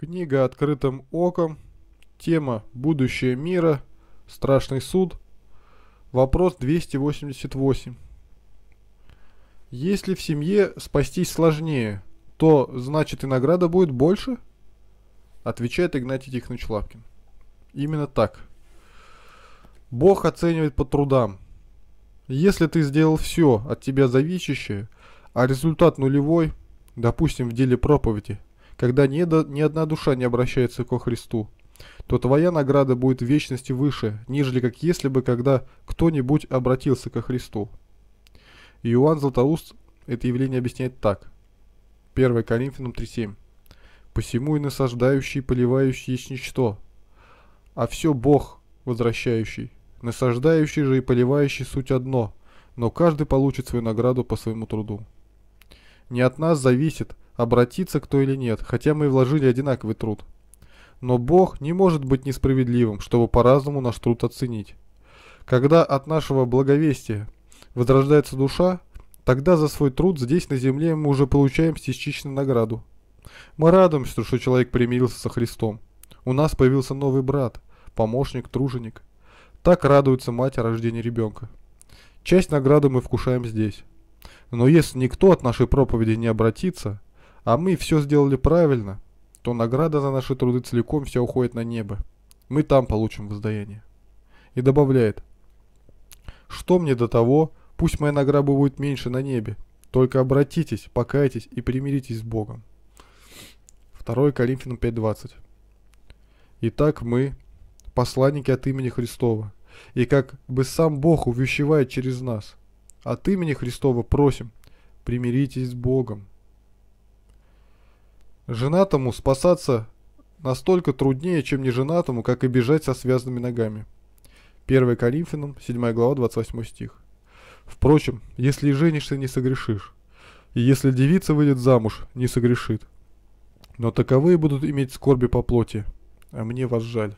Книга «Открытым оком», тема «Будущее мира», «Страшный суд», вопрос 288. Если в семье спастись сложнее, то значит и награда будет больше? Отвечает Игнатий Тихонович Лапкин. Именно так. Бог оценивает по трудам. Если ты сделал все от тебя зависящее, а результат нулевой, допустим, в деле проповеди – когда ни, до, ни одна душа не обращается ко Христу, то твоя награда будет в вечности выше, нежели как если бы когда кто-нибудь обратился ко Христу. Иоанн Златоуст это явление объясняет так. 1 Коринфянам 3.7 «Посему и насаждающий, поливающий есть ничто, а все Бог возвращающий. Насаждающий же и поливающий суть одно, но каждый получит свою награду по своему труду». Не от нас зависит, Обратиться кто или нет, хотя мы и вложили одинаковый труд. Но Бог не может быть несправедливым, чтобы по-разному наш труд оценить. Когда от нашего благовестия возрождается душа, тогда за свой труд здесь на земле мы уже получаем частичную награду. Мы радуемся, что человек примирился со Христом. У нас появился новый брат, помощник, труженик. Так радуется мать о рождении ребенка. Часть награды мы вкушаем здесь. Но если никто от нашей проповеди не обратится – а мы все сделали правильно, то награда за наши труды целиком вся уходит на небо. Мы там получим воздаяние. И добавляет. Что мне до того, пусть моя награда будет меньше на небе, только обратитесь, покайтесь и примиритесь с Богом. 2 Коринфянам 5.20 Итак, мы, посланники от имени Христова, и как бы сам Бог увещевает через нас. От имени Христова просим, примиритесь с Богом. Женатому спасаться настолько труднее, чем неженатому, как и бежать со связанными ногами. 1 Коринфянам, 7 глава, 28 стих. Впрочем, если женишься, не согрешишь. И если девица выйдет замуж, не согрешит. Но таковые будут иметь скорби по плоти, а мне вас жаль.